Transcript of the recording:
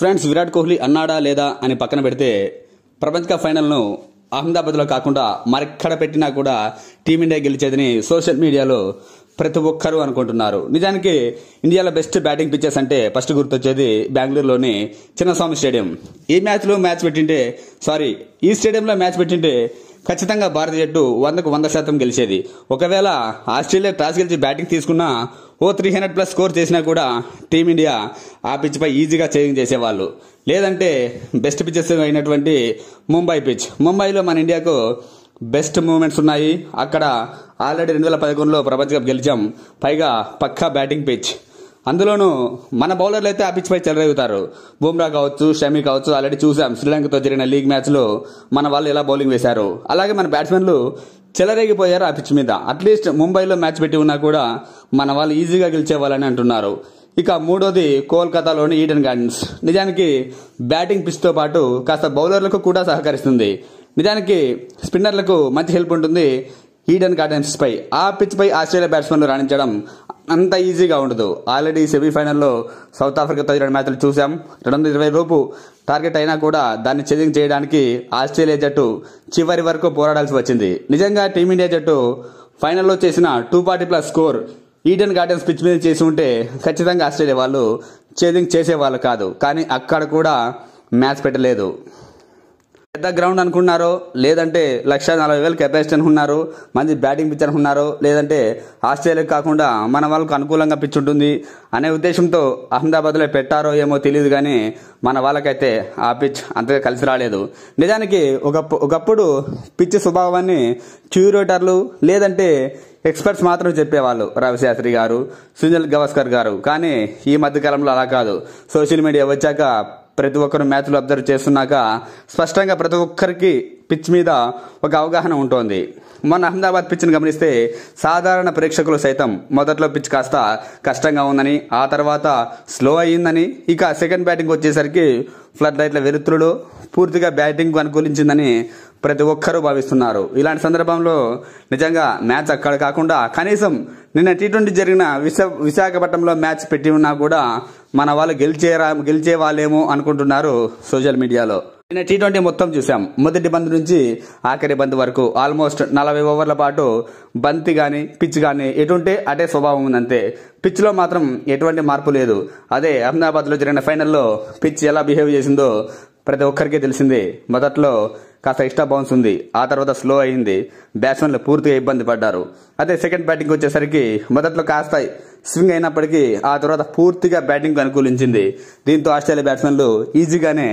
friends Virat Kohli అన్నాడా లేదా అని పక్కన పెడితే ప్రపంచ కప్ ఫైనల్ను అహ్మదాబాద్లో కాకుండా మరెక్కడ పెట్టినా కూడా టీమిండియా గెలిచేదని సోషల్ మీడియాలో ప్రతి ఒక్కరూ అనుకుంటున్నారు నిజానికి ఇండియాలో బెస్ట్ బ్యాటింగ్ పిచ్చెస్ అంటే ఫస్ట్ గుర్తొచ్చేది బెంగళూరులోని చిన్నస్వామి స్టేడియం ఈ మ్యాచ్లో మ్యాచ్ పెట్టింటే సారీ ఈ స్టేడియంలో మ్యాచ్ పెట్టింటే ఖచ్చితంగా భారత జట్టు వందకు వంద శాతం గెలిచేది ఒకవేళ ఆస్ట్రేలియా టాస్ గెలిచి బ్యాటింగ్ తీసుకున్నా ఓ త్రీ హండ్రెడ్ ప్లస్ స్కోర్ చేసినా కూడా టీమిండియా ఆ పిచ్పై ఈజీగా చేంజ్ చేసేవాళ్ళు లేదంటే బెస్ట్ పిచ్చెస్ అయినటువంటి ముంబై పిచ్ ముంబైలో మన ఇండియాకు బెస్ట్ మూమెంట్స్ ఉన్నాయి అక్కడ ఆల్రెడీ రెండు వేల పదకొండులో ప్రపంచ కప్ గెలిచాం పైగా పక్కా బ్యాటింగ్ పిచ్ అందులోనూ మన బౌలర్లు అయితే ఆ పిచ్పై చెలరేగుతారు బుమ్రా కావచ్చు షమి కావచ్చు ఆల్రెడీ చూసాం శ్రీలంకతో జరిగిన లీగ్ మ్యాచ్లో మన వాళ్ళు ఎలా బౌలింగ్ వేశారు అలాగే మన బ్యాట్స్మెన్లు చెలరేగిపోయారు ఆ పిచ్ మీద అట్లీస్ట్ ముంబైలో మ్యాచ్ పెట్టి ఉన్నా కూడా మన వాళ్ళు ఈజీగా గెలిచేవాళ్ళని అంటున్నారు ఇక మూడోది కోల్కతాలోని ఈడెన్ గార్డెన్స్ నిజానికి బ్యాటింగ్ పిచ్తో పాటు కాస్త బౌలర్లకు కూడా సహకరిస్తుంది నిజానికి స్పిన్నర్లకు మంచి హెల్ప్ ఉంటుంది ఈడెన్ గార్డెన్స్ పై ఆ పిచ్ పై ఆస్ట్రేలియా బ్యాట్స్మెన్లు రాణించడం అంత ఈజీగా ఉండదు ఆల్రెడీ సెమీఫైనల్లో సౌత్ ఆఫ్రికాతో రెండు మ్యాచ్లు చూసాం రెండు వందల ఇరవై లోపు టార్గెట్ అయినా కూడా దాన్ని ఛేజింగ్ చేయడానికి ఆస్ట్రేలియా జట్టు చివరి వరకు పోరాడాల్సి వచ్చింది నిజంగా టీమిండియా జట్టు ఫైనల్లో చేసిన two forty plus score Eden Gardens pitch మీద చేసి ఉంటే ఖచ్చితంగా ఆస్ట్రేలియా వాళ్ళు ఛేజింగ్ చేసేవాళ్ళు కాదు కానీ అక్కడ కూడా మ్యాచ్ పెట్టలేదు పెద్ద గ్రౌండ్ అనుకున్నారో లేదంటే లక్ష నలభై వేలు కెపాసిటీ అనుకున్నారు మంచి బ్యాటింగ్ పిచ్ అనుకున్నారో లేదంటే ఆస్ట్రేలియాకి కాకుండా మన వాళ్ళకు అనుకూలంగా పిచ్ ఉంటుంది అనే ఉద్దేశంతో అహ్మదాబాద్లో పెట్టారో ఏమో తెలియదు కానీ మన వాళ్ళకైతే ఆ పిచ్ అంతగా కలిసి రాలేదు నిజానికి ఒకప్పుడు పిచ్ స్వభావాన్ని క్యూరేటర్లు లేదంటే ఎక్స్పర్ట్స్ మాత్రం చెప్పేవాళ్ళు రవిశాస్త్రి గారు సునీల్ గవస్కర్ గారు కానీ ఈ మధ్యకాలంలో అలా కాదు సోషల్ మీడియా వచ్చాక ప్రతి ఒక్కరు మ్యాచ్లు అబ్జర్వ్ చేస్తున్నాక స్పష్టంగా ప్రతి ఒక్కరికి పిచ్ మీద ఒక అవగాహన ఉంటుంది మొన్న అహ్మదాబాద్ పిచ్ని గమనిస్తే సాధారణ ప్రేక్షకులు సైతం మొదట్లో పిచ్ కాస్త కష్టంగా ఉందని ఆ తర్వాత స్లో అయ్యిందని ఇక సెకండ్ బ్యాటింగ్ వచ్చేసరికి ఫ్లడ్ లైట్ల వెలుతురులో పూర్తిగా బ్యాటింగ్ అనుకూలించిందని ప్రతి ఒక్కరూ భావిస్తున్నారు ఇలాంటి సందర్భంలో నిజంగా మ్యాచ్ అక్కడ కాకుండా కనీసం నిన్న టీ ట్వంటీ జరిగిన విశా విశాఖపట్నంలో మ్యాచ్ పెట్టి ఉన్నా కూడా మన వాళ్ళు గెలిచేరా గెలిచే వాళ్ళేమో అనుకుంటున్నారు సోషల్ మీడియాలో నిన్న టీ ట్వంటీ మొత్తం చూసాం మొదటి బంతి నుంచి ఆఖరి బంద్ వరకు ఆల్మోస్ట్ నలభై ఓవర్ల పాటు బంతి కానీ పిచ్ కానీ ఎటుంటే అదే స్వభావం ఉందంతే పిచ్లో మాత్రం ఎటువంటి మార్పు లేదు అదే అహ్మదాబాద్లో జరిగిన ఫైనల్లో పిచ్ ఎలా బిహేవ్ చేసిందో ప్రతి ఒక్కరికి తెలిసిందే మొదట్లో కాస్త ఇష్టా బౌన్స్ ఉంది ఆ తర్వాత స్లో అయింది బ్యాట్స్మెన్లు పూర్తిగా ఇబ్బంది పడ్డారు అదే సెకండ్ బ్యాటింగ్ వచ్చేసరికి మొదట్లో కాస్త స్వింగ్ అయినప్పటికీ ఆ తర్వాత పూర్తిగా బ్యాటింగ్కు అనుకూలించింది దీంతో ఆస్ట్రేలియా బ్యాట్స్మెన్లు ఈజీగానే